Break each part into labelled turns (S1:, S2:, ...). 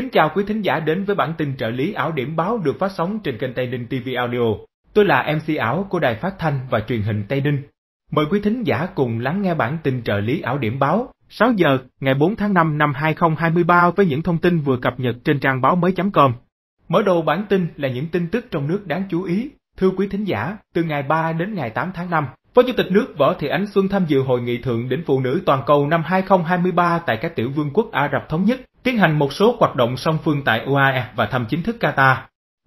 S1: Kính chào quý thính giả đến với bản tin trợ lý ảo điểm báo được phát sóng trên kênh Tây Ninh TV Audio. Tôi là MC ảo của Đài Phát Thanh và Truyền hình Tây Ninh. Mời quý thính giả cùng lắng nghe bản tin trợ lý ảo điểm báo 6 giờ ngày 4 tháng 5 năm 2023 với những thông tin vừa cập nhật trên trang báo mới.com. Mở đầu bản tin là những tin tức trong nước đáng chú ý. Thưa quý thính giả, từ ngày 3 đến ngày 8 tháng 5, Phó Chủ tịch nước Võ Thị Ánh Xuân tham dự hội nghị thượng đỉnh phụ nữ toàn cầu năm 2023 tại các tiểu vương quốc Ả Rập Thống Nhất tiến hành một số hoạt động song phương tại UAE và thăm chính thức Qatar.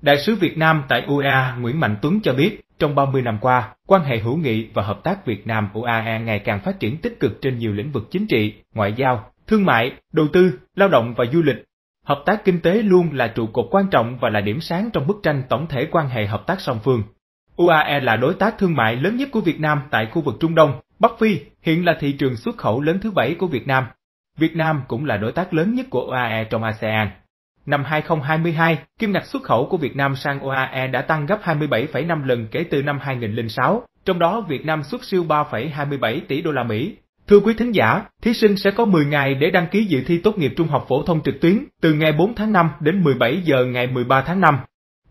S1: Đại sứ Việt Nam tại UAE Nguyễn Mạnh Tuấn cho biết, trong 30 năm qua, quan hệ hữu nghị và hợp tác Việt Nam UAE ngày càng phát triển tích cực trên nhiều lĩnh vực chính trị, ngoại giao, thương mại, đầu tư, lao động và du lịch. Hợp tác kinh tế luôn là trụ cột quan trọng và là điểm sáng trong bức tranh tổng thể quan hệ hợp tác song phương. UAE là đối tác thương mại lớn nhất của Việt Nam tại khu vực Trung Đông, Bắc Phi, hiện là thị trường xuất khẩu lớn thứ bảy của Việt Nam, Việt Nam cũng là đối tác lớn nhất của OAE trong ASEAN. Năm 2022, kim ngạch xuất khẩu của Việt Nam sang OAE đã tăng gấp 27,5 lần kể từ năm 2006, trong đó Việt Nam xuất siêu 3,27 tỷ đô la Mỹ. Thưa quý thính giả, thí sinh sẽ có 10 ngày để đăng ký dự thi tốt nghiệp trung học phổ thông trực tuyến từ ngày 4 tháng 5 đến 17 giờ ngày 13 tháng 5.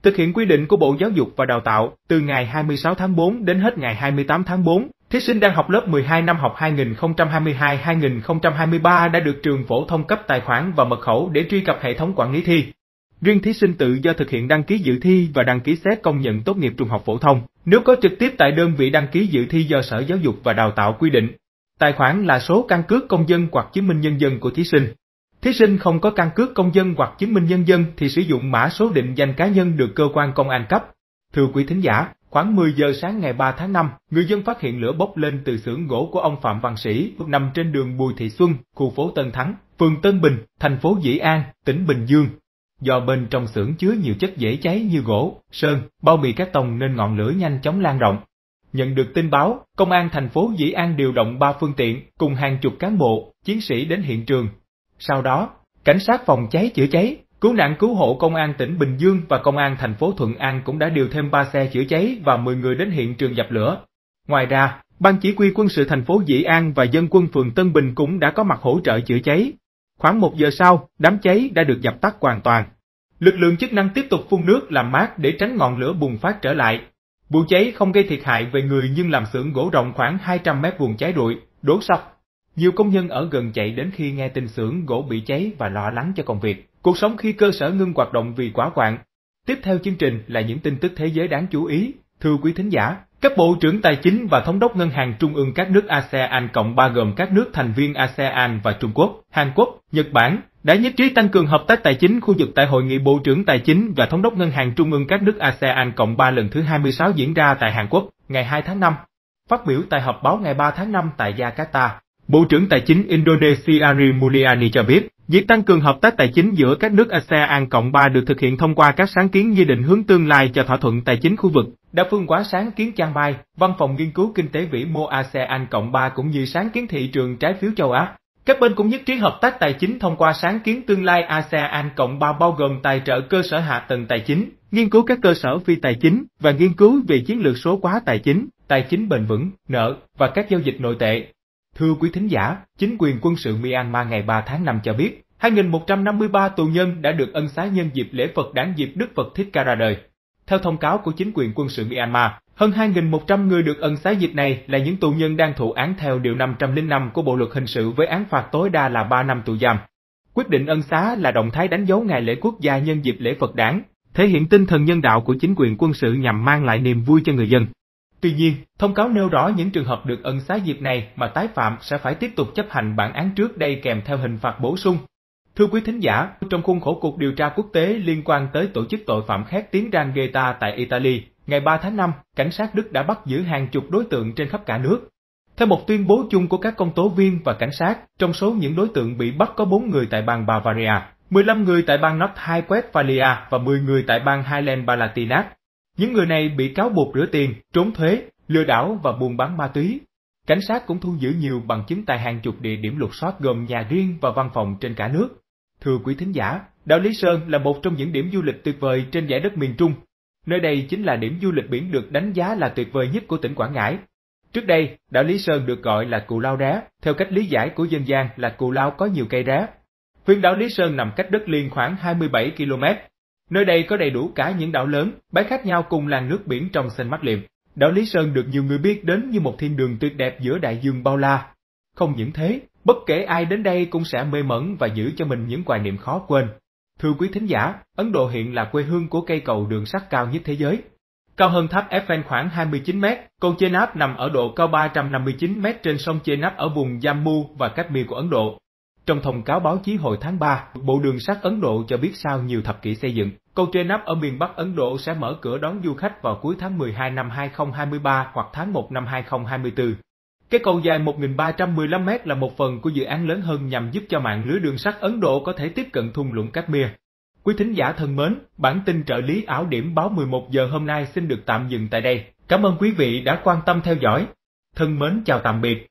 S1: Thực hiện quy định của Bộ Giáo dục và Đào tạo từ ngày 26 tháng 4 đến hết ngày 28 tháng 4 Thí sinh đang học lớp 12 năm học 2022-2023 đã được trường phổ thông cấp tài khoản và mật khẩu để truy cập hệ thống quản lý thi. Riêng thí sinh tự do thực hiện đăng ký dự thi và đăng ký xét công nhận tốt nghiệp trung học phổ thông, nếu có trực tiếp tại đơn vị đăng ký dự thi do Sở Giáo dục và Đào tạo quy định. Tài khoản là số căn cước công dân hoặc chứng minh nhân dân của thí sinh. Thí sinh không có căn cước công dân hoặc chứng minh nhân dân thì sử dụng mã số định danh cá nhân được cơ quan công an cấp. Thưa quý thính giả, Khoảng 10 giờ sáng ngày 3 tháng 5, người dân phát hiện lửa bốc lên từ xưởng gỗ của ông Phạm Văn Sĩ nằm trên đường Bùi Thị Xuân, khu phố Tân Thắng, phường Tân Bình, thành phố Dĩ An, tỉnh Bình Dương. Do bên trong xưởng chứa nhiều chất dễ cháy như gỗ, sơn, bao bì các tông nên ngọn lửa nhanh chóng lan rộng. Nhận được tin báo, công an thành phố Dĩ An điều động 3 phương tiện cùng hàng chục cán bộ, chiến sĩ đến hiện trường. Sau đó, cảnh sát phòng cháy chữa cháy, Cứu nạn cứu hộ Công an tỉnh Bình Dương và Công an thành phố Thuận An cũng đã điều thêm 3 xe chữa cháy và 10 người đến hiện trường dập lửa. Ngoài ra, Ban chỉ huy quân sự thành phố Dĩ An và dân quân phường Tân Bình cũng đã có mặt hỗ trợ chữa cháy. Khoảng 1 giờ sau, đám cháy đã được dập tắt hoàn toàn. Lực lượng chức năng tiếp tục phun nước làm mát để tránh ngọn lửa bùng phát trở lại. Vụ cháy không gây thiệt hại về người nhưng làm xưởng gỗ rộng khoảng 200 mét vuông cháy rụi, đốn sọc. Nhiều công nhân ở gần chạy đến khi nghe tin xưởng gỗ bị cháy và lo lắng cho công việc. Cuộc sống khi cơ sở ngưng hoạt động vì quá hoạn. Tiếp theo chương trình là những tin tức thế giới đáng chú ý. Thưa quý thính giả, các bộ trưởng tài chính và thống đốc ngân hàng trung ương các nước ASEAN cộng 3 gồm các nước thành viên ASEAN và Trung Quốc, Hàn Quốc, Nhật Bản đã nhất trí tăng cường hợp tác tài chính khu vực tại hội nghị bộ trưởng tài chính và thống đốc ngân hàng trung ương các nước ASEAN cộng 3 lần thứ 26 diễn ra tại Hàn Quốc ngày 2 tháng 5. Phát biểu tại họp báo ngày 3 tháng 5 tại Jakarta, Bộ trưởng Tài chính Indonesia Ari Mulyani cho biết, Việc tăng cường hợp tác tài chính giữa các nước ASEAN cộng 3 được thực hiện thông qua các sáng kiến như định hướng tương lai cho thỏa thuận tài chính khu vực. Đa phương quá sáng kiến Trang Bai, Văn phòng Nghiên cứu Kinh tế Vĩ mô ASEAN cộng 3 cũng như sáng kiến thị trường trái phiếu châu Á. Các bên cũng nhất trí hợp tác tài chính thông qua sáng kiến tương lai ASEAN cộng 3 bao gồm tài trợ cơ sở hạ tầng tài chính, nghiên cứu các cơ sở phi tài chính và nghiên cứu về chiến lược số hóa tài chính, tài chính bền vững, nợ và các giao dịch nội tệ. Thưa quý thính giả, chính quyền quân sự Myanmar ngày 3 tháng 5 cho biết, 2.153 tù nhân đã được ân xá nhân dịp lễ Phật đản dịp Đức Phật Thích Ca ra đời. Theo thông cáo của chính quyền quân sự Myanmar, hơn 2.100 người được ân xá dịp này là những tù nhân đang thụ án theo Điều 505 của Bộ Luật Hình sự với án phạt tối đa là 3 năm tù giam. Quyết định ân xá là động thái đánh dấu ngày lễ quốc gia nhân dịp lễ Phật đản, thể hiện tinh thần nhân đạo của chính quyền quân sự nhằm mang lại niềm vui cho người dân. Tuy nhiên, thông cáo nêu rõ những trường hợp được ân xá dịp này mà tái phạm sẽ phải tiếp tục chấp hành bản án trước đây kèm theo hình phạt bổ sung. Thưa quý thính giả, trong khuôn khổ cuộc điều tra quốc tế liên quan tới tổ chức tội phạm khét tiếng Rangheta tại Italy, ngày 3 tháng 5, cảnh sát Đức đã bắt giữ hàng chục đối tượng trên khắp cả nước. Theo một tuyên bố chung của các công tố viên và cảnh sát, trong số những đối tượng bị bắt có 4 người tại bang Bavaria, 15 người tại bang North Rhine-Westphalia và 10 người tại bang Highland-Palatinate. Những người này bị cáo buộc rửa tiền, trốn thuế, lừa đảo và buôn bán ma túy. Cảnh sát cũng thu giữ nhiều bằng chứng tại hàng chục địa điểm lục soát gồm nhà riêng và văn phòng trên cả nước. Thưa quý thính giả, đảo Lý Sơn là một trong những điểm du lịch tuyệt vời trên giải đất miền Trung. Nơi đây chính là điểm du lịch biển được đánh giá là tuyệt vời nhất của tỉnh Quảng Ngãi. Trước đây, đảo Lý Sơn được gọi là Cù Lao Đá, theo cách lý giải của dân gian là Cù Lao có nhiều cây đá. Huyện đảo Lý Sơn nằm cách đất liền khoảng 27 km, Nơi đây có đầy đủ cả những đảo lớn, bãi khác nhau cùng làng nước biển trong xanh mắt liệm. Đảo Lý Sơn được nhiều người biết đến như một thiên đường tuyệt đẹp giữa đại dương bao la. Không những thế, bất kể ai đến đây cũng sẽ mê mẩn và giữ cho mình những hoài niệm khó quên. Thưa quý thính giả, Ấn Độ hiện là quê hương của cây cầu đường sắt cao nhất thế giới. Cao hơn tháp Eiffel khoảng 29 mét, cầu Chenab nằm ở độ cao 359 mét trên sông Chenab ở vùng Jammu và Kashmir của Ấn Độ, trong thông cáo báo chí hồi tháng 3, Bộ Đường sắt Ấn Độ cho biết sau nhiều thập kỷ xây dựng, cầu trên nắp ở miền Bắc Ấn Độ sẽ mở cửa đón du khách vào cuối tháng 12 năm 2023 hoặc tháng 1 năm 2024. Cái cầu dài 1.315 mét là một phần của dự án lớn hơn nhằm giúp cho mạng lưới đường sắt Ấn Độ có thể tiếp cận thung lũng Kashmir. Quý thính giả thân mến, bản tin trợ lý ảo điểm báo 11 giờ hôm nay xin được tạm dừng tại đây. Cảm ơn quý vị đã quan tâm theo dõi. Thân mến chào tạm biệt.